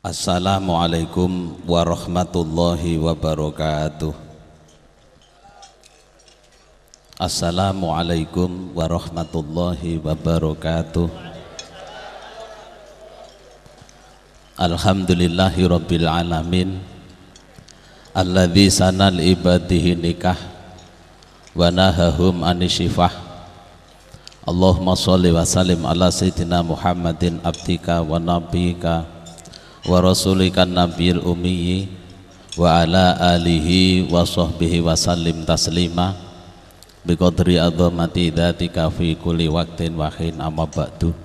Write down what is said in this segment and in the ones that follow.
Assalamualaikum warahmatullahi wabarakatuh Assalamualaikum warahmatullahi wabarakatuh Alhamdulillahi rabbil alamin Alladhi sanal ibadihi nikah Wa nahahum anishifah Allahumma salli wa salim ala sayyidina Muhammadin abdika wa nabika wa rasulikan nabiyil ummi wa ala alihi wa sahbihi wa sallim taslima bi qadri azamati dzatika fi kulli waqtin wa hin amma ba'du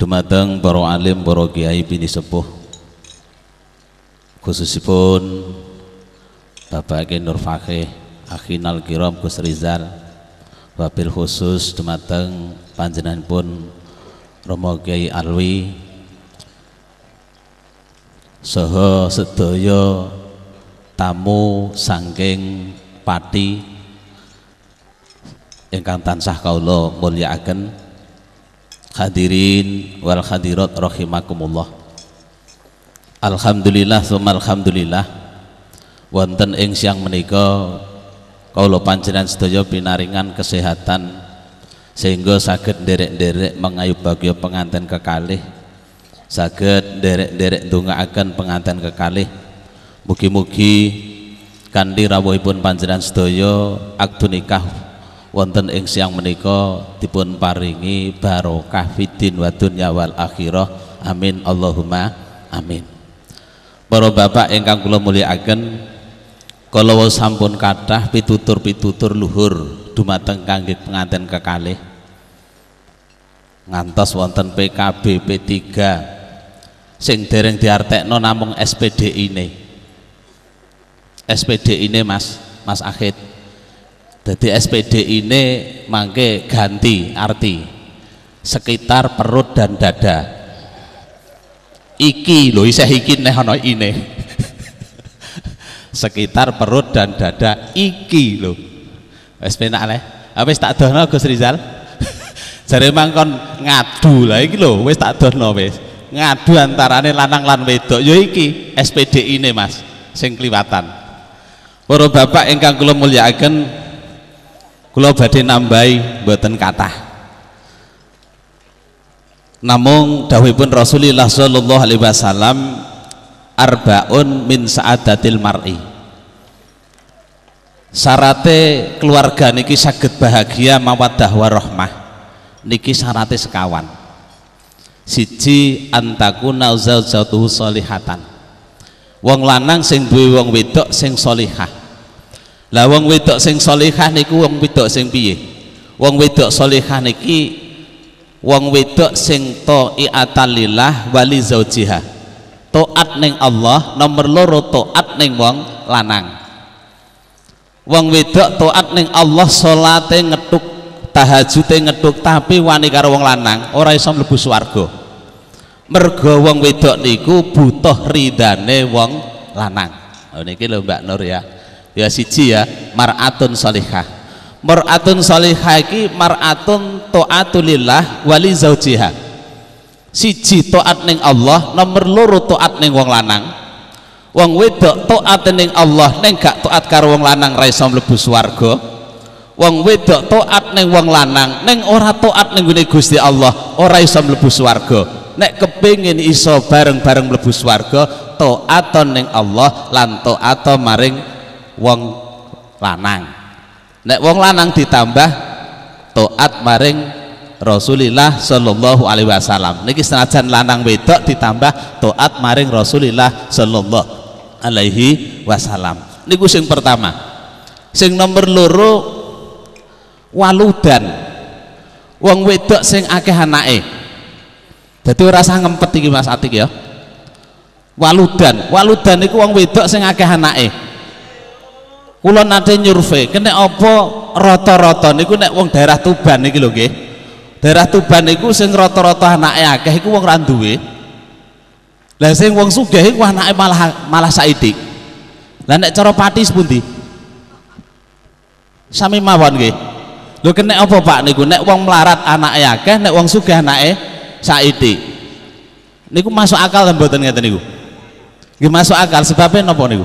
dumateng para alim para kiai bini sepuh khususipun Bapak Nur Fakih Akhinal Kiram Gus Rizal wabil khusus dumateng panjenengan pun Romo Kiai Alwi saha sedaya tamu sangking pati ingkang tansah kaula mulyakaken hadirin wal hadirat rahimakumullah Alhamdulillah summa alhamdulillah wonten ing siang menika kaula panjenengan sedaya pinaringan kesehatan sehingga saged nderek-nderek mengayuh bagya penganten kekalih saged derek-derek akan penganten kekalih mugi-mugi kanthi rawuhipun panjenengan sedaya akdu nikah wonten ing siang menika dipun paringi barokah fidin wa dunya wal akhirah amin Allahumma amin para bapak ingkang kula mulyakaken kalau sampun kathah pitutur-pitutur luhur dumateng kangge pengantin kekalih ngantos wonten PKB P3 sing dereng diartekno namung SPD ini SPD ini mas mas akhid jadi SPD ini mangke ganti arti sekitar perut dan dada iki loh isih iki nih, ana ini. sekitar perut dan dada iki loh wis penak le ah, tak dono Gus Rizal jare mangkon ngadu lah iki lho wis tak dono wis ngadu antarane lanang lan wedok ya iki ini Mas sing kliwatan para bapak ingkang kula mulyakaken kula badhe nambahi mboten kathah namung dawuhipun Rasulullah sallallahu alaihi wasallam arbaun min sa'adatil mar'i sarate keluarga niki saged bahagia mawaddah warahmah niki sarate sekawan siji antakuna zaujatuhu solihatan wong lanang sing duwe wong wedok sing solihah lah wong wedok sing solihah niku wong wedok sing piye wong wedok solihah niki wong wedok sing taatan lillah wali zaujiha taat ning Allah nomor loro taat ning wong lanang wong wedok taat ning Allah salate ngetuk tahajute ngeduk tapi wani karo wong lanang ora iso mlebu swarga mergo wong wedok niku butuh ridane wong lanang oh niki lho Mbak Nur ya ya siji ya mar'atun salihah mar'atun salihah iki mar'atun taatulillah wali zaujiha siji taat ning Allah nomor loro taat ning wong lanang wong wedok taat ning Allah ning gak taat karo wong lanang ra iso mlebu swarga wong wedok toat neng wong lanang neng ora toat neng gune Gusti Allah ora iso mlebu swarga nek kepingin iso bareng-bareng mlebu swarga toat neng Allah lan toat maring wong lanang nek wong lanang ditambah toat maring Rasulillah Shallallahu Alaihi Wasallam. Niki senajan lanang wedok ditambah toat maring Rasulillah Shallallahu Alaihi Wasallam. Niku sing pertama. Sing nomor loro waludan wong wedok sing akeh anake jadi ora ngempet iki Mas Atik ya waludan waludan iku wong wedok sing akeh anake kula nate nyurve kene apa rata-rata niku nek wong daerah Tuban iki lho nggih daerah Tuban iku sing rata-rata anake akeh iku wong ra duwe lah sing wong sugih iku anake malah malah saidik lah nek cara pati sepundi sami mawon nggih lho kena apa pak niku nek wong melarat anak ke nek wong sugih anake saiti niku masuk akal ta mboten ngeten niku gimana masuk akal sebabnya napa niku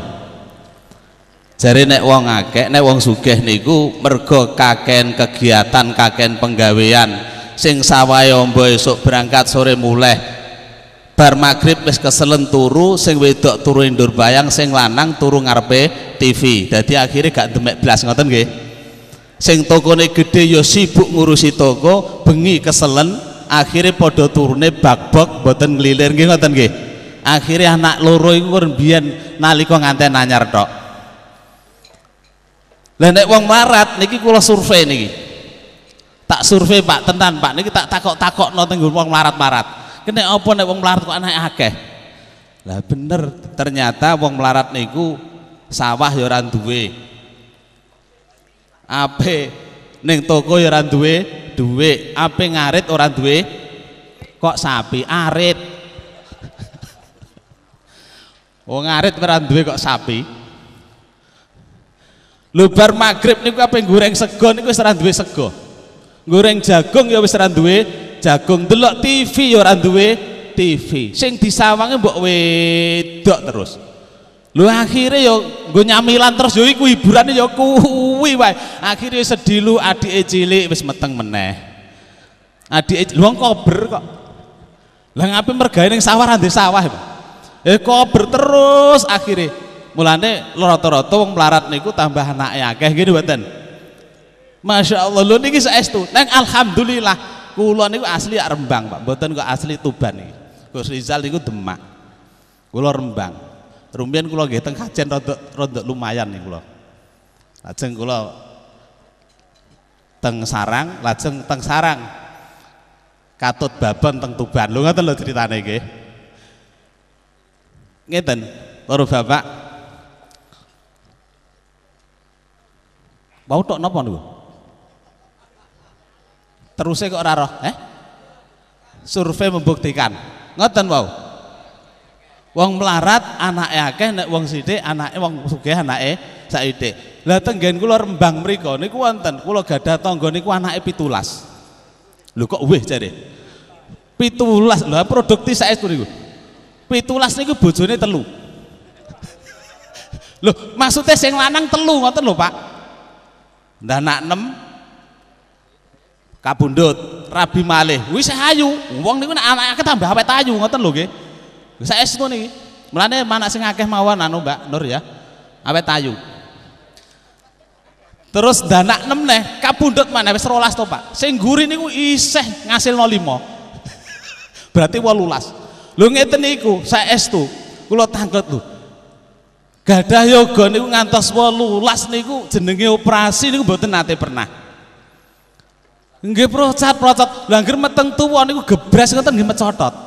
jadi nek wong akeh nek wong sugih niku mergo kaken kegiatan kaken penggawean sing sawahe ombo esuk berangkat sore mulai bar maghrib wis keselen turu sing wedok turu indur bayang sing lanang turu ngarepe TV jadi akhirnya gak demek belas ngoten nggih sing tokone gede yo ya sibuk ngurusi toko bengi keselen akhirnya podo turune bak-bok boten ngelilir nggih ngoten nggih akhirnya anak loro iku kur kan biyen nalika nganten anyar tok lah nek wong marat niki kula survei niki tak survei Pak tenan Pak niki tak takok-takokno teng wong marat-marat kene apa nek wong melarat kok anak akeh lah bener ternyata wong melarat niku sawah ya ora duwe ape ning toko ya ora duwe dhuwit ape ngarit ora duwe kok sapi arit wong oh, ngaret ora duwe kok sapi lho bar magrib niku ape goreng sego niku wis ora duwe sego goreng jagung ya wis ora duwe jagung delok TV ya ora duwe TV sing disawangi mbok wedok terus Lu akhirnya yo gue nyamilan terus yo iku hiburane yo kuwi wae. akhirnya sedih lu adike cilik wis meteng meneh. Adike lu kober kok. Lah ngapain mergawe ning sawah rande sawah. Eh kober terus akhirnya mulane rata-rata wong melarat niku tambah ya akeh gini mboten. Masya Allah lu niki saestu. Neng alhamdulillah kula niku asli Rembang, Pak. Mboten kok asli Tuban niki. Gus Rizal niku Demak. Kula Rembang. Rumian kula nggih teng kajen rodok rodok lumayan nih kula. Lajeng kula teng sarang, lajeng teng sarang. Katut babon teng Tuban. Lho ngoten lho critane nggih. Ngeten, baru bapak. Bau tok napa niku? Terusnya kok raro, eh? Survei membuktikan. Ngoten wau. Wow. Wong melarat anake akeh nek wong sithik anake wong sugih anake saithik. Lah tenggen kula Rembang mriku niku wonten kula gadah tangga niku anake pitulas, lu kok weh jare. 17 lho produktif saestu niku. 17 niku bojone telu. lu maksudnya sing lanang telu ngoten lho, Pak. Ndah nak 6 kabundut, rabi wih saya ayu. Wong niku nek anake tambah apa ayu ngoten lho nggih. Saya tuh nih, Mulane mana sing akeh mawon anu Mbak Nur ya. Awet tayu. Terus dana enam nih, kabundut mana wis serolas tuh Pak. singguri nih niku iseh ngasil nolimo, Berarti 18. Lu ngeten niku saya es tuh, kulo tangkut tuh. Gadah yoga niku ngantos nih niku jenenge operasi niku buat nate pernah. Nggih cat procat. Lah meteng tuwa niku gebres ngoten nggih mecotot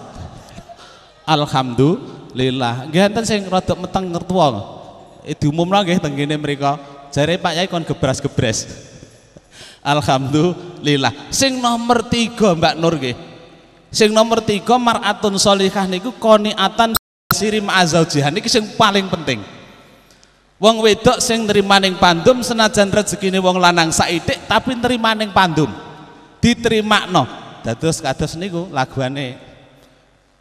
alhamdulillah ganteng sing rada meteng ngertua eh, itu nggih teng kene mereka jare Pak Yai kon gebras-gebres alhamdulillah sing nomor tiga Mbak Nur gih, sing nomor tiga mar'atun solihah niku koniatan siri ma'azaujihan niki sing paling penting Wong wedok sing nerimaning pandum senajan rezekine wong lanang saidik tapi nerimaning pandum. Diterima no. Dados kados niku laguane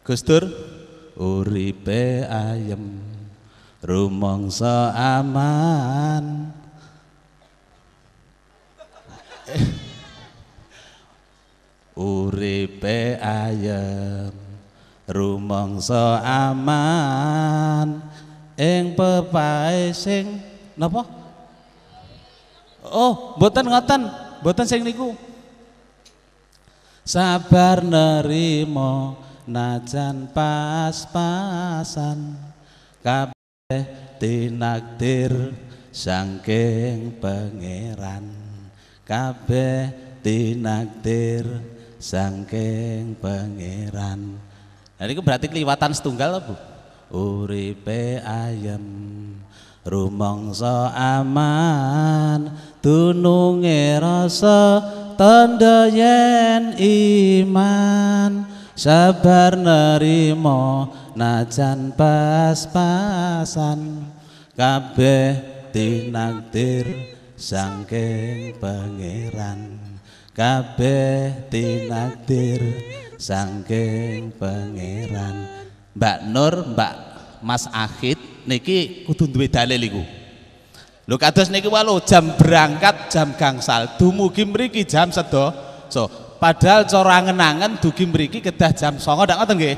Gustur uripe ayem rumangsa aman uripe ayem rumangsa aman ing pepae sing napa oh mboten ngoten mboten sing niku sabar nerimo najan pas-pasan kabeh tinakdir sangking pangeran kabeh tinakdir sangking pangeran Nah ini berarti keliwatan setunggal Bu Uripe ayem rumongso aman dununge rasa tanda yen iman sabar nerimo najan pas-pasan kabeh tinakdir sangking pangeran kabeh tinakdir sangking pangeran Mbak Nur Mbak Mas Akhid niki kudu duwe dalil iku Lho kados niki walau jam berangkat jam gangsal dumugi mriki jam sedo. So, Padahal cara angen-angen dugi mriki kedah jam 09.00 ndak ngoten nggih.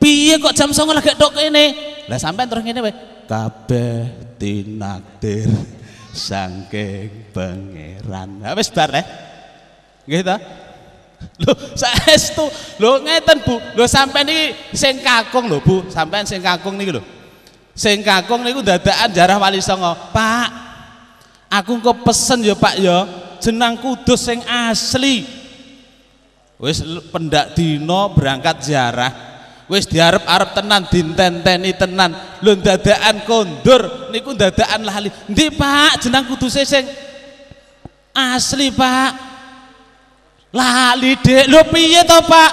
Piye kok jam 09.00 lagi tok kene? Lah sampean terus ngene wae. Kabeh tinakdir saking pangeran. Nah, wis bar eh. Nggih ta? Lho, saestu. Loh ngeten Bu. Loh sampean iki sing kakung lho Bu. Sampean sing kakung niki lho. Sing kakung niku dadakan jarah wali songo. Pak, aku engko pesen ya Pak ya, jenang kudus sing asli wis pendak dino berangkat ziarah wis diharap arep tenan dintenteni tenan lu dadaan kondur niku dadaan lali di Pak jenang kudu seseng, asli Pak lali dek lu piye to Pak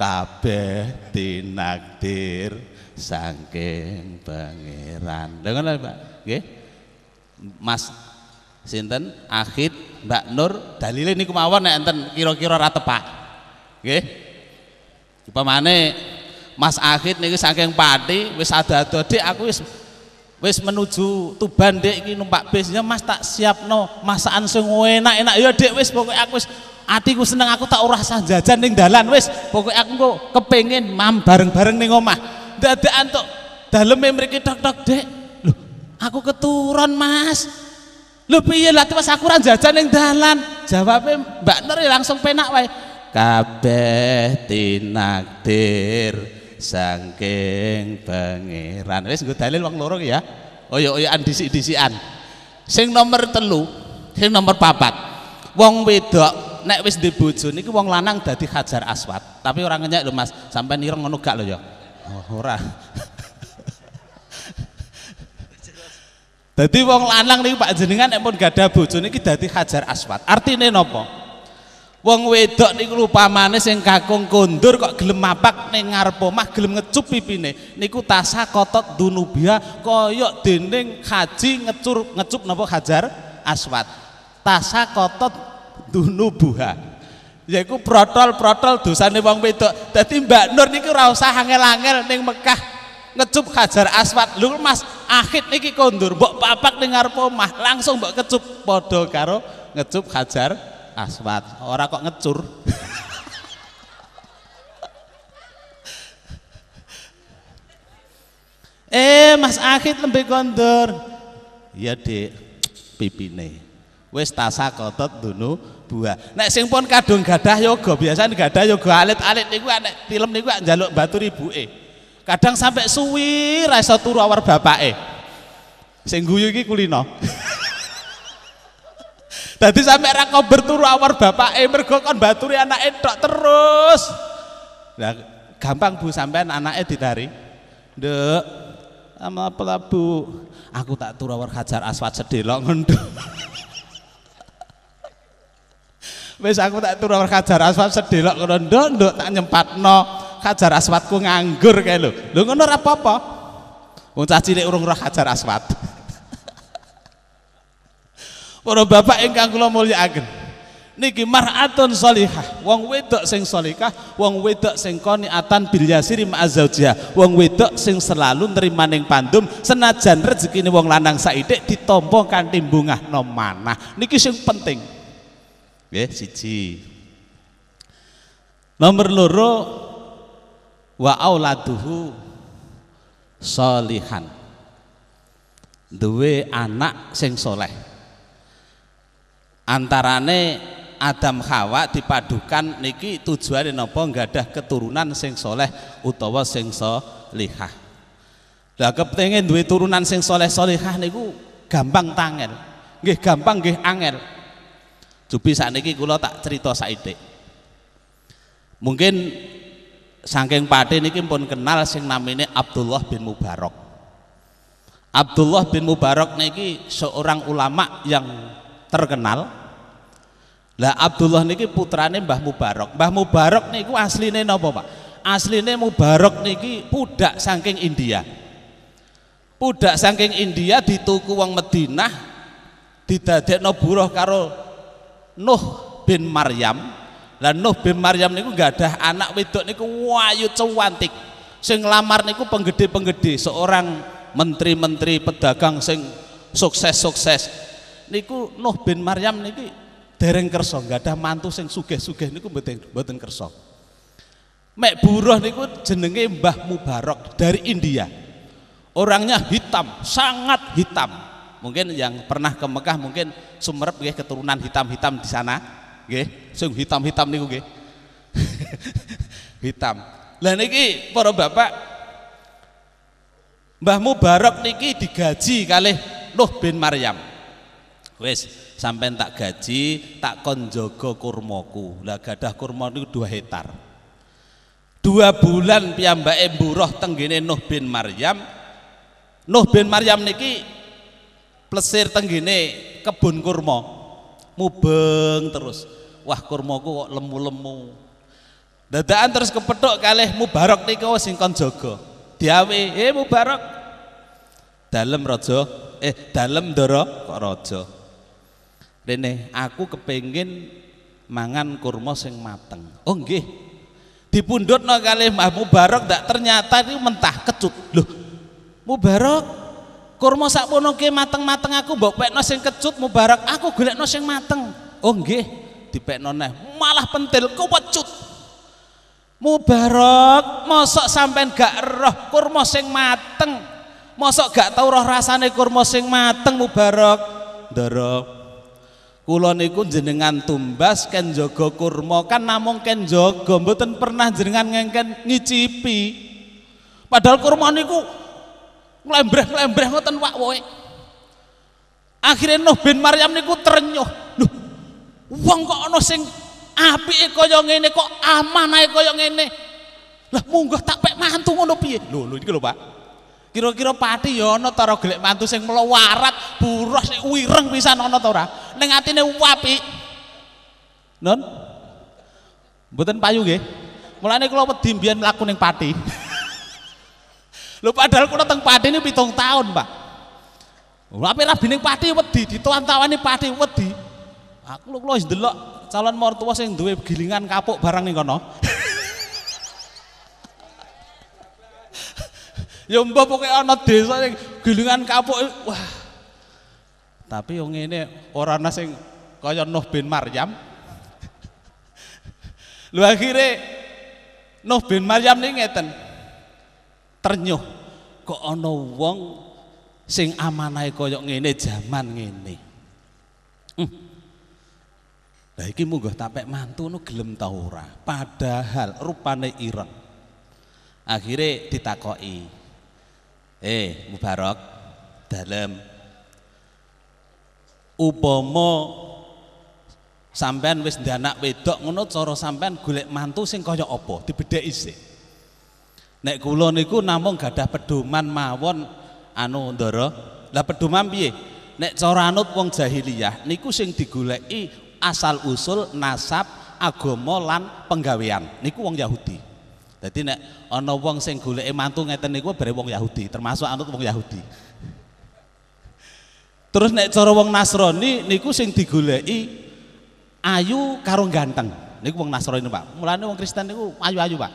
kabeh dinakdir saking pangeran dengan apa Pak nggih Mas sinten akhid Mbak Nur dalile niku mawon nek enten kira-kira ra tepak nggih upamane Mas Akhid niki saking Pati wis ada-ada dik aku wis wis menuju Tuban dik iki numpak bisnya Mas tak siapno masakan sing enak-enak ya dik wis pokoke aku wis atiku seneng aku tak ora sah jajan ning dalan wis pokoke aku kok kepengin mam bareng-bareng ning omah dadakan tok daleme mriki tok tok dik lho aku keturun Mas Lho piye lah terus aku ora jajan ning dalan. Jawabnya, Mbak Nur ya langsung penak wae. Kabeh tinakdir saking pangeran. Wis nggo dalil wong loro ya. Oyok-oyokan disik-disikan. Sing nomor telu, sing nomor papat. Wong wedok nek wis duwe bojo niki wong lanang dadi hajar aswat. Tapi orangnya ngenyek lho Mas, sampai nirong ngono gak lho ya. Oh, ora. Jadi wong lanang niku Pak jenengan nek pun ada bojone kita dadi hajar aswat. nih nopo. Wong wedok niku upamane sing kakung kondur kok gelem mapak ning mah omah gelem ngecup nih. Niku tasa kotot dunubia kaya dinding haji ngecur ngecup nopo hajar aswat. Tasa kotot dunubuha. yaiku protol-protol nih wong wedok. Jadi Mbak Nur niku rasa usah angel-angel ning Mekah ngecup hajar aswat lu mas akhir niki kondur bok papak dengar pomah langsung bok ngecup podo karo ngecup hajar aswat ora kok ngecur Eh Mas akhir lebih kondur. ya pipi Pipine. Wis tasa kotot dulu buah. Nek sing pun kadung gadah yoga, biasa gadah yoga alit-alit nih niku nek film niku jaluk batu ribu Eh. Kadang sampai suwi rasa turu awar bapake. Sing guyu iki kulino. tadi sampai rako berturu awar bapak eh kon baturi anak edok terus. Nah, gampang Bu sampean anake ditarik. dek, sama bu aku tak turu awar hajar aswat sedilok ngenduk. Wes aku tak turu awar hajar aswat sedelok ngono nduk nduk tak nyempatno. Hajar Aswadku nganggur kayak lu lo ngono apa-apa. untuk cah cilik urung roh Hajar Aswad. Para bapak ingkang kula mulyakaken. Niki maraton solihah, wong wedok sing solihah, wong wedok sing koni atan bil yasiri ma'azaujiha, wong wedok sing selalu neng pandum senajan rezekine wong lanang saithik ditampa kanthi bungah nom manah. Niki sing penting. Nggih, siji. Nomor loro wa auladuhu solihan duwe anak sing soleh antarane Adam Hawa dipadukan niki tujuan napa nggadah keturunan sing soleh utawa sing solihah lah kepengen duwe turunan sing soleh solihah niku gampang tangel nggih gampang nggih angel Jubi saat niki kula tak cerita saite. Mungkin saking pati niki pun kenal sing namine Abdullah bin Mubarak. Abdullah bin Mubarak niki seorang ulama yang terkenal. Lah Abdullah niki putrane Mbah Mubarak. Mbah Mubarak niku asline napa, Pak? Asline Mubarak niki pudak saking India. Pudak saking India dituku wong Madinah didadekno buruh karo Nuh bin Maryam lah Nuh bin Maryam niku gadah anak wedok niku wayu cuantik. Sing lamar niku penggede-penggede, seorang menteri-menteri pedagang sing sukses-sukses. Niku Nuh bin Maryam niki dereng kersa, gadah mantu sing sugih-sugih niku mboten mboten kersa. Mek buruh niku jenenge Mbah Mubarak dari India. Orangnya hitam, sangat hitam. Mungkin yang pernah ke Mekah mungkin sumerep keturunan hitam-hitam di sana nggih sung hitam-hitam niku nggih hitam lah niki para bapak Mbah Mubarak niki digaji kali Nuh bin Maryam wis sampai tak gaji tak kon jaga kurmaku lah gadah kurma niku 2 hektar dua bulan piyambake buruh tenggine Nuh bin Maryam Nuh bin Maryam niki plesir tenggine kebun kurma mubeng terus wah kurmaku kok lemu-lemu dadaan terus kepethuk kalih mubarok niku sing kon jaga diawe eh mubarok dalem raja eh dalem ndara kok raja rene aku kepengin mangan kurma sing mateng oh nggih dipundhutno kalih Mbah Mubarok ndak ternyata itu mentah kecut loh Mubarok kurma sakpun oke mateng-mateng aku mbok pekno sing kecut mubarak aku golekno sing mateng oh nggih dipekno neh malah pentil kok pecut mubarak mosok sampean gak roh kurma sing mateng mosok gak tau roh rasane kurma sing mateng mubarak ndara kula niku jenengan tumbas kenjogo jaga kurma kan namung kenjogo, jaga mboten pernah jenengan ngengken ngicipi padahal kurma niku lembreh-lembreh ngoten wak woe. Akhire Nuh bin Maryam niku ternyuh. Lho, wong kok ana sing apike kaya ngene kok amanae kaya ngene. Lah munggah tak pek mantu ngono piye? Lho, lho iki lho Pak. Kira-kira pati ya ana tara gelek mantu sing melawarat, buruh sing wireng pisan ana ta ora? Ning atine wapi. Nun. Mboten payu nggih. Mulane kula wedi mbiyen mlaku ning pati. tuh -tuh. Lho padahal kula teng Pati ini 7 tahun, Pak. Lha ape rabi ning Pati wedi, ini Pati wedi. Aku lho kula wis calon mertua sing duwe gilingan kapuk barang ning kono. ya mbah pokoke ana desa sing gilingan kapuk wah. Tapi yang ini orang ana sing kaya Nuh bin Maryam. Lho akhire Nuh bin Maryam ini ngeten ternyuh kok ana wong sing amanahe kaya ngene jaman ngene. Hmm. Lah iki munggah tapek mantu nu gelem ta ora? Padahal rupane ireng. Akhire ditakoki. Eh, Mubarak, dalem upama sampean wis ndanak wedok ngono cara sampean golek mantu sing kaya apa? Dibedheki sik. Nek kula niku namung gadah pedoman mawon anu ndara. Lah pedoman piye? Nek cara anut wong jahiliyah niku sing digoleki asal usul nasab agama lan penggawean. Niku wong Yahudi. Jadi nek ana wong sing goleki mantu ngeten niku bare wong Yahudi, termasuk anut wong Yahudi. Terus nek cara wong Nasrani niku sing digoleki ayu karo ganteng. Niku wong Nasrani, Pak. Mulane wong Kristen niku ayu-ayu, Pak.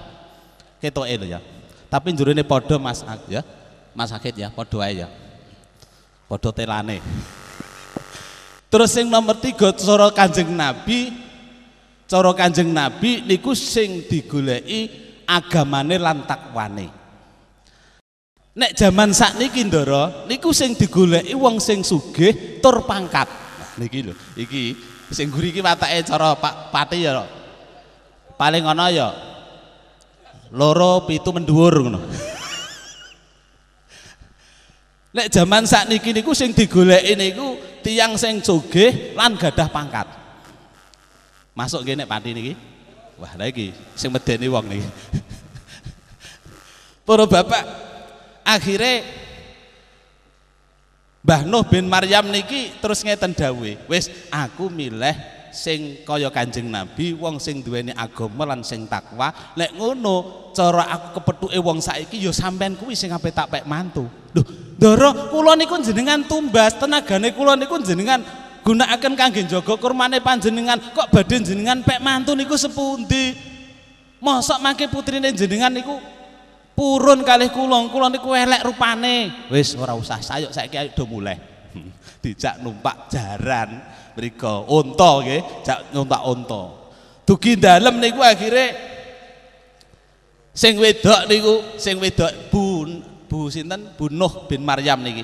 Ketoke lho ya. Tapi jurune podo Mas ya. Mas Akid ya, podo aja ya. podo telane. Terus yang nomor tiga coro Kanjeng Nabi coro Kanjeng Nabi niku sing digulei agamane lantak wane. Nek saat niki ndoro niku sing digulei wong sing sugih tur pangkat. Nah, niki lho, iki sing guri iki watake cara Pak Pati ya. Paling ana ya loro pitu mendhuwur ngono. Nek jaman sakniki niku sing digoleki niku tiyang sing sugih lan gadah pangkat. Masuk nggih nek pati niki. Wah, lha iki sing medeni wong niki. Para bapak akhirnya Mbah Nuh bin Maryam niki terus ngeten dawuhe, wis aku milih sing kaya Kanjeng Nabi, wong sing duweni agama lan sing takwa. Lek ngono, cara aku kepethuke wong saiki ya sampean kuwi sing ape tak pek mantu. Duh, Ndara, kula niku jenengan tumbas, tenagane kula niku jenengan gunakaken kangge jaga kurmane panjenengan. Kok badhe jenengan pek mantu niku sepundi? Mosok mangke putrine jenengan niku purun kalih kula, kula niku elek rupane. Wis ora usah sayuk saiki ayo do mulai. Dijak numpak jaran mriko unta nggih cak nyuntak unta dugi dalam niku akhire sing wedok niku sing wedok Bu Bu sinten Bu Nuh bin Maryam niki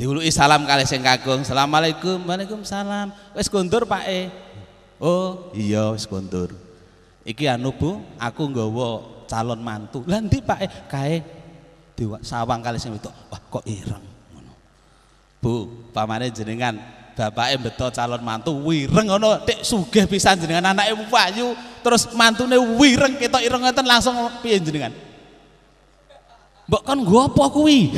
diuluki salam kali sing kagung Assalamualaikum Waalaikumsalam wis kondur Pak E oh iya wis kondur iki anu Bu aku nggawa calon mantu lha ndi Pak E kae dewa sawang kali sing wedok wah kok ireng Bu pamane jenengan Bapak bapake beto calon mantu wireng ngono dek sugih bisa jenengan Ibu Bayu, terus mantune wireng kita ireng ngoten langsung piye jenengan Mbok kan gua apa kuwi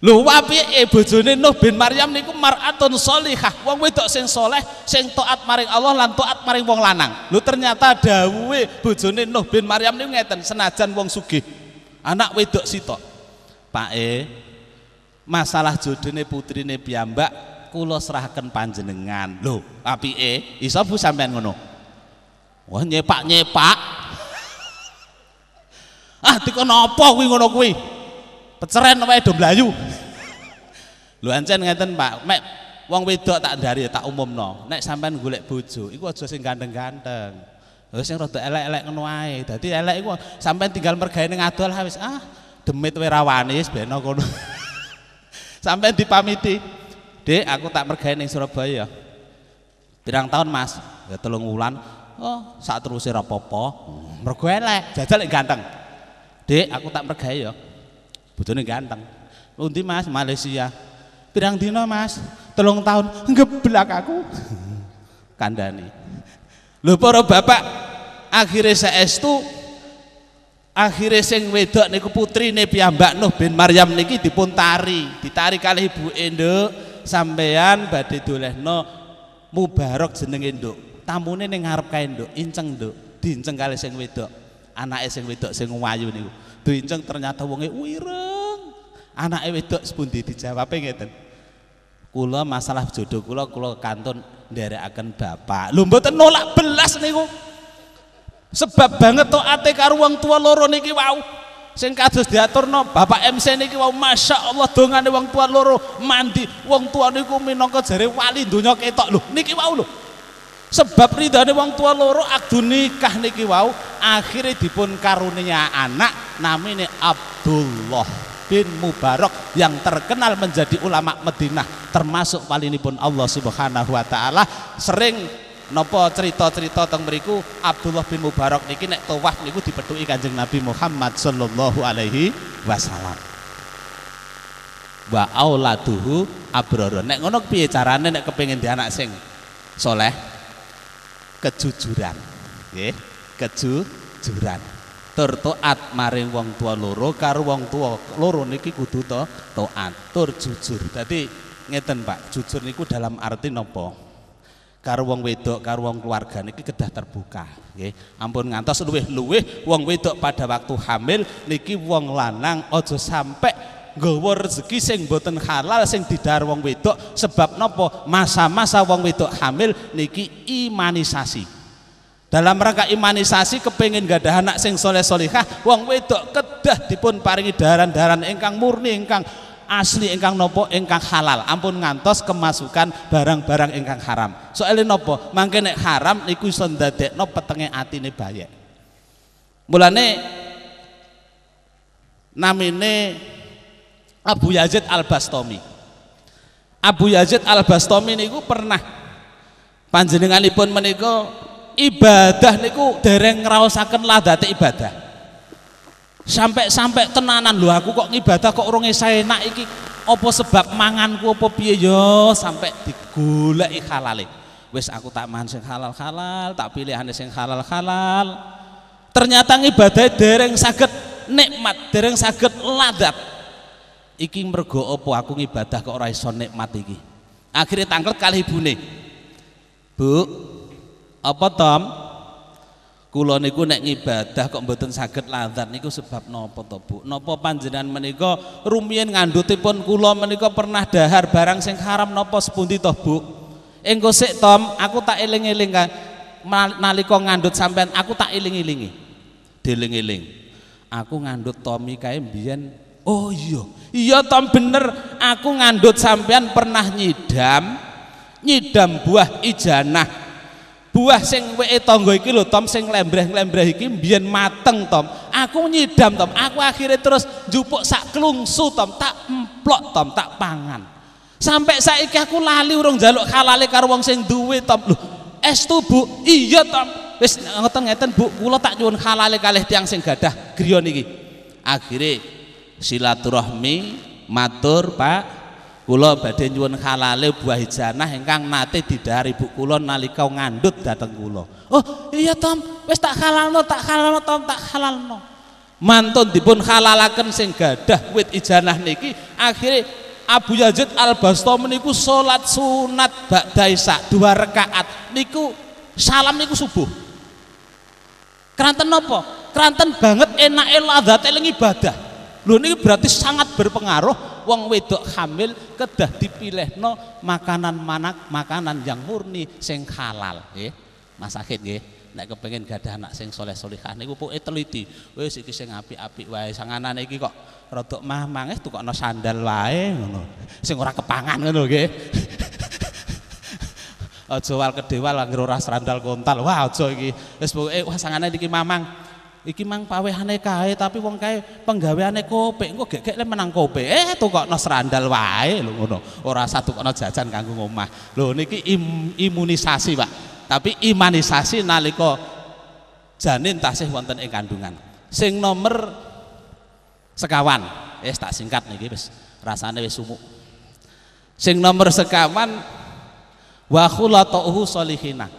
Lho wapi e eh, bojone Nuh bin Maryam niku mar'atun solihah wong wedok sing soleh sing taat maring Allah lan taat maring wong lanang Lu ternyata dawuhe bojone Nuh bin Maryam niku ngeten senajan wong sugih anak wedok sitok Pak E masalah jodohnya putri ini piyambak kulo serahkan panjenengan lho, tapi eh bisa bu sampean ngono wah nyepak nyepak ah dikono apa kuih ngono kuih peceren apa itu melayu lho ancen ngeten pak mek wong wedok tak dari tak umum no nek sampean golek bojo iku aja sing ganteng-ganteng Terus yang rada elek-elek ngono ae. Dadi elek iku sampean tinggal mergaene ngadol wis ah demit werawani wis beno kono. Sampai dipamiti, Dek, aku tak bergaya nih Surabaya. Ya. Pirang tahun, Mas? Ya telung wulan. Oh, saat terusir ora apa-apa. Mergo elek, ganteng. Dek, aku tak mergawe ya. nih ganteng. Undi Mas, Malaysia. Pirang dina, Mas? Telung tahun. Ngeblak aku. Kandani. Lupa para bapak, akhirnya saya estu akhirnya sing wedok niku putrine piyambak Nuh bin Maryam niki dipuntari ditari kali ibu enduk sampean badhe dolehno mubarok jenenge nduk tamune ning ngarep kae nduk inceng nduk diinceng kali sing wedok anak sing wedok sing wayu niku diinceng ternyata wonge wireng anak wedok sepundi dijawab ngeten kulo masalah jodoh kulo kula kantun akan bapak lho mboten nolak belas niku Sebab banget ate karo wong tua loro niki wau. Sing kados diaturno Bapak MC niki wau Masya Allah dongane wong tua loro mandi wong tua niku minangka jare wali donya ketok lho niki wau lho. Sebab ridane wong tua loro abdu nikah niki wau akhirnya dipun karunia anak namine Abdullah bin Mubarak yang terkenal menjadi ulama Madinah termasuk walinipun Allah Subhanahu wa taala sering Nopo cerita-cerita teng mriku Abdullah bin Mubarak niki nek tawaf niku dipethuki Kanjeng Nabi Muhammad sallallahu alaihi wasallam. Wa auladuhu abrara. Nek ngono piye carane nek kepengin di anak sing soleh kejujuran. Nggih, kejujuran. tur taat maring wong tua loro karo wong tua loro niki kudu to taat tur jujur dadi ngeten Pak jujur niku dalam arti nopo karo wong wedok karo wong keluargane iki kedah terbuka nggih ampun ngantos luweh luweh, wong wedok pada waktu hamil niki wong lanang aja sampai nggawa rezeki sing boten halal sing didhar wong wedok sebab nopo masa-masa wong wedok hamil niki imanisasi dalam rangka imanisasi gak ada anak sing soleh solihah wong wedok kedah dipun paringi daran-daran engkang murni engkang asli ingkang nopo ingkang halal ampun ngantos kemasukan barang-barang ingkang haram soalnya nopo mangke nek haram niku iso ndadekno petenge atine bayek mulane namine Abu Yazid al Bastomi Abu Yazid al Bastomi niku pernah panjenenganipun menika ibadah niku dereng ngraosaken ladate ibadah Sampai-sampai tenanan lho aku kok ibadah kok urung saya enak iki apa sebab manganku apa piye yo sampai digoleki halale. Wis aku tak mangan sing halal-halal, tak pilihane sing halal-halal. Ternyata ibadah dereng saged nikmat, dereng saged ladat. Iki mergo apa aku ngibadah kok ora iso nikmat iki. Akhirnya tanglet kali ibune. Bu, apa Tom? Kula niku nek ngibadah kok mboten saged lazat niku sebab nopo to, Bu? Napa panjenengan menika rumiyin ngandhutipun kula menika pernah dahar barang sing haram napa sepundi to, Bu? Engko sik Tom, aku tak eling-eling kan nalika ngandhut sampean aku tak eling-elingi. Deling-eling. Aku ngandhut Tommy kae mbiyen Oh iya, iya Tom bener. Aku ngandut sampean pernah nyidam, nyidam buah ijanah buah sing wae tonggo iki lho Tom sing lembreh-lembreh iki biyen mateng Tom aku nyidam Tom aku akhirnya terus jupuk sak kelungsu Tom tak emplok Tom tak pangan sampai saiki aku lali urung jaluk halale karo wong sing duwe Tom lho es tuh Bu iya Tom wis ngoten ngeten Bu kula tak nyuwun halale kalih tiang sing gadah griya niki akhire silaturahmi matur Pak Kula badhe nyuwun halale buah hijanah ingkang nate didhahar ibu kula nalika ngandhut dhateng kula. Oh, iya Tom, wis tak halalno, tak halalno Tom, tak halalno. Mantun dipun halalaken sing gadah wit ijanah niki akhirnya Abu Yazid Al Bastami niku salat sunat ba'da isya dua rakaat niku salam niku subuh. Kranten nopo? Kranten banget enake ladzat eling ibadah. Lho niki berarti sangat berpengaruh wong wedok hamil kedah dipilihno makanan manak makanan yang murni sing halal nggih. Mas Akhid nggih. Nek kepengin gadah anak sing soleh solehah niku pokoke teliti. Wis iki sing apik-apik wae sanganane iki kok rotok mah mangeh tukokno sandal wae ngono. Sing ora kepangan ngono nggih. aja wal kedewal anggere ora sandal kontal. Wah aja iki. Wis pokoke wah sangane iki mamang iki mang pawehane kae tapi wong kae penggaweane kopek engko gek-gek le menang kopek eh tukokno serandal wae lho ngono ora satukno jajan kanggo omah lho niki im, imunisasi Pak tapi imanisasi nalika janin tasih wonten ing kandungan sing nomor sekawan eh tak singkat niki wis rasane wis sumuk sing nomor sekawan wa khulatauhu solihina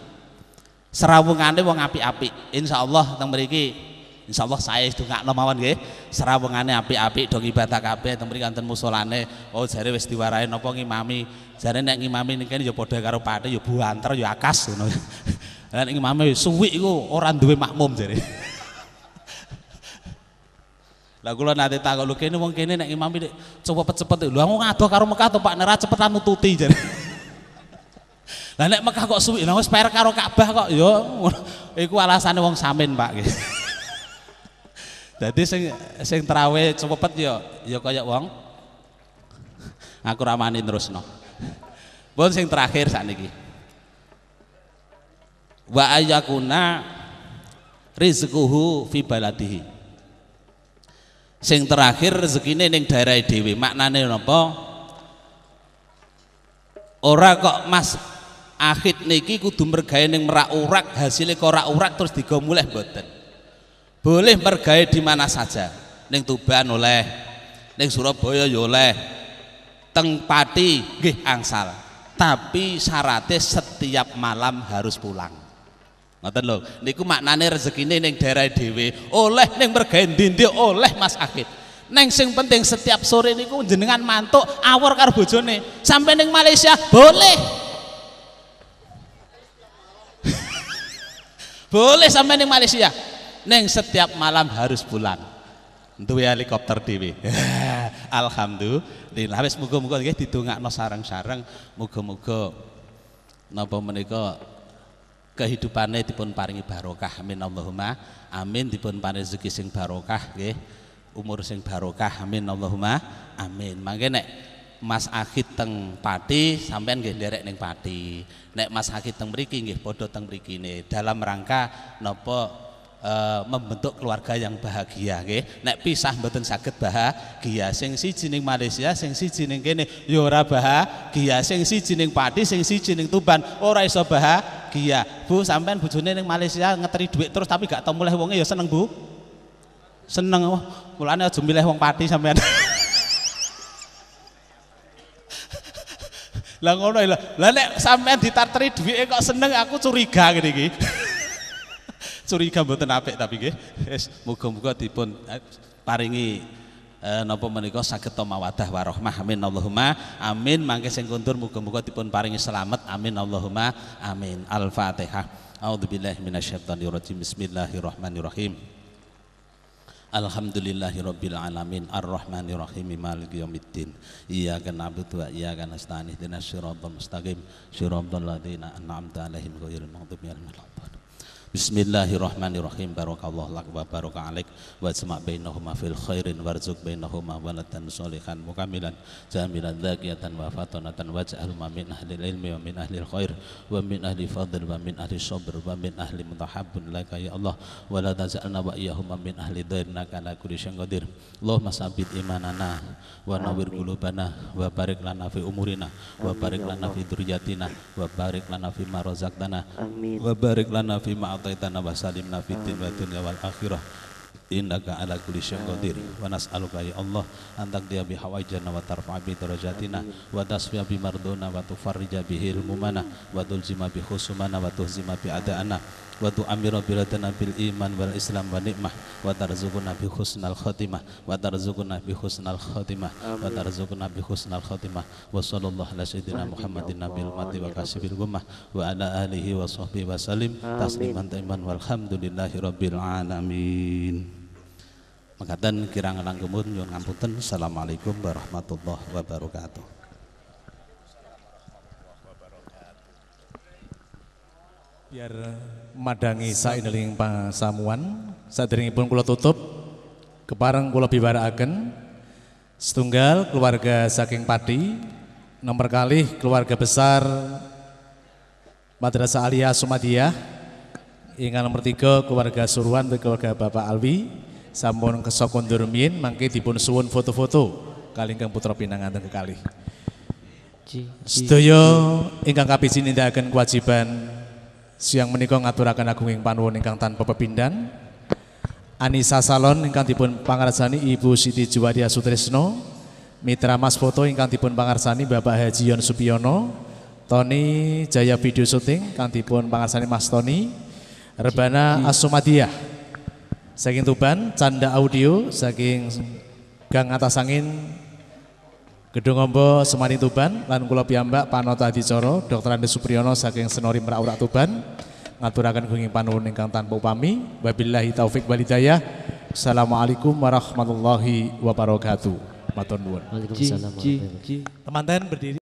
serawungane wong apik-apik insyaallah teng mriki Insya Allah saya itu nggak nomawan gih. Serabungannya api api dong ibadah kabe, tembri mriki musolane oh jari wis diwarahi napa ngimami jare nek ngimami nih jauh ya padha pade jauh ya buah antar, jauh ya akas dan imami ngimami suwi iku orang duwe makmum jadi, Lah lo nate takok lho kene wong kene nek imami coba cepet-cepet e. lho aku ngadoh karo Mekah to Pak Nera cepetan nututi jadi, Lah nek Mekah kok suwi, lah wis per karo Ka'bah kok ya iku alasane wong samin Pak jadi sing sing terawe cepet yo ya, yo ya kaya wong aku ramani terus no. Bon sing terakhir saat ini. Wa ayakuna rizkuhu fi baladihi. Sing terakhir rezekine ning daerah dhewe. Maknane napa? Ora kok Mas akhid niki kudu mergawe ning merak-urak, hasilnya kok urak terus digomuleh mboten. Boleh mergai di mana saja. Ning Tuban oleh, ning Surabaya ya oleh, teng Pati nggih angsal. Tapi syaratnya setiap malam harus pulang. Ngoten lho, niku maknane rezekine ning daerah dhewe, oleh ning mergai ndi oleh Mas Akid. Neng sing penting setiap sore niku jenengan mantuk awor karo bojone. Sampai neng Malaysia boleh. boleh sampai neng Malaysia. Neng setiap malam harus pulang. Duwe helikopter dhewe. Alhamdulillah. Wis muga-muga nggih didongakno sareng-sareng, muga-muga napa menika di dipun paringi barokah. Amin Allahumma. Amin dipun paringi rezeki sing barokah nggih. Umur sing barokah. Amin Allahumma. Amin. Mangke nek Mas Akhid teng Pati sampean nggih nderek ning Pati. Nek Mas Akhid teng mriki nggih padha teng mrikine dalam rangka napa Eh, membentuk keluarga yang bahagia nggih. Nek pisah mboten saged bahagia. Sing siji ning Malaysia, sing siji ning kene ya ora bahagia. Sing siji ning Pati, sing siji ning Tuban ora iso bahagia. Bu, sampean bojone ning Malaysia ngeteri duit terus tapi gak tau mulai wonge ya seneng, Bu. Seneng. mulanya mulane aja milih wong Pati sampean. lah ngono ya, lho. Lah nek sampean ditarteri duwike kok seneng aku curiga gini iki curiga mboten apik tapi nggih. Wis muga-muga dipun eh, paringi nopo eh, napa menika saged ta mawadah warahmah. Amin Allahumma amin. Mangke sing kuntur muga-muga dipun paringi selamat. Amin Allahumma amin. Al-Fatihah. A'udzubillahi minasyaitonirrajim. Bismillahirrahmanirrahim. Alhamdulillahirabbil alamin arrahmanirrahim maliki yaumiddin iyyaka na'budu wa iyyaka nasta'in Dina siratal mustaqim siratal ladzina an'amta alaihim ghairil maghdubi alaihim Bismillahirrahmanirrahim. Barakallahu lak wa baraka wa sama' bainahuma fil khairin warzuq bainahuma walatan solihan mukamilan jamilan dzakiyatan wa fatanatan waj'alhuma min ahli ilmi wa min ahli khair wa min ahli fadl wa min ahli sabr wa min ahli mutahabbun laka ya Allah wa la taj'alna wa iyyahuma min ahli naka la kulli syai'in qadir. Allahumma sabbit imanana wa nawwir qulubana wa barik lana fi umurina wa barik lana fi dzurriyyatina wa barik lana fi ma razaqtana wa barik lana fi ma a'taitana basalim nafidin wa dunya wal akhirah innaka ala kulli syai'in qadir wa nas'aluka ya Allah antak dia bi hawaijana wa tarfa'a bi darajatina wa tasfiya bi marduna wa tufarrija bihi ilmumana wa tulzima bi khusumana wa tuhzima bi ada'ana wa tu'amiru biladana bil iman wal islam wa nikmah wa tarzuquna bi husnal khatimah wa tarzuquna bi husnal khatimah wa tarzuquna bi husnal khatimah wa sallallahu ala sayyidina ya muhammadin nabil mati wa ya kasibil gumah wa ala alihi wa sahbihi wa salim tasliman taiman walhamdulillahi rabbil alamin mengatakan kirang langgemun nyuwun ngapunten assalamualaikum warahmatullahi wabarakatuh biar madangi saindhing pasamuan saderengipun kula tutup kepareng kula biwarakaken setunggal keluarga saking Pati nomor kali keluarga besar Madrasah Aliyah Sumadiyah ingat nomor tiga keluarga Suruhan keluarga Bapak Alwi sampun kesokundur min mangke dipun suwun foto-foto kali ingkang putra pinangan kekali, sedaya ingkang kapis nindakaken kewajiban Siang menika ngaturaken agung ing panuwun ingkang tanpa pepindhan. Anissa Salon ingkang dipun pangarsani Ibu Siti Juwaria Sutrisno, Mitra Mas Foto ingkang dipun pangarsani Bapak Haji Yon Supiono. Tony Jaya Video Syuting kang dipun pangarsani Mas Tony, Rebana Asumadiyah saking Tuban, Canda Audio saking Gang Atas Angin Gedung Ombo Semani Tuban lan kula piyambak Panata Adicara Dr. Andi Supriyono saking Senori Merak Tuban ngaturaken kenging panuwun ingkang tanpa upami wabillahi taufik walidayah. Assalamualaikum warahmatullahi wabarakatuh matur nuwun Waalaikumsalam Teman-teman berdiri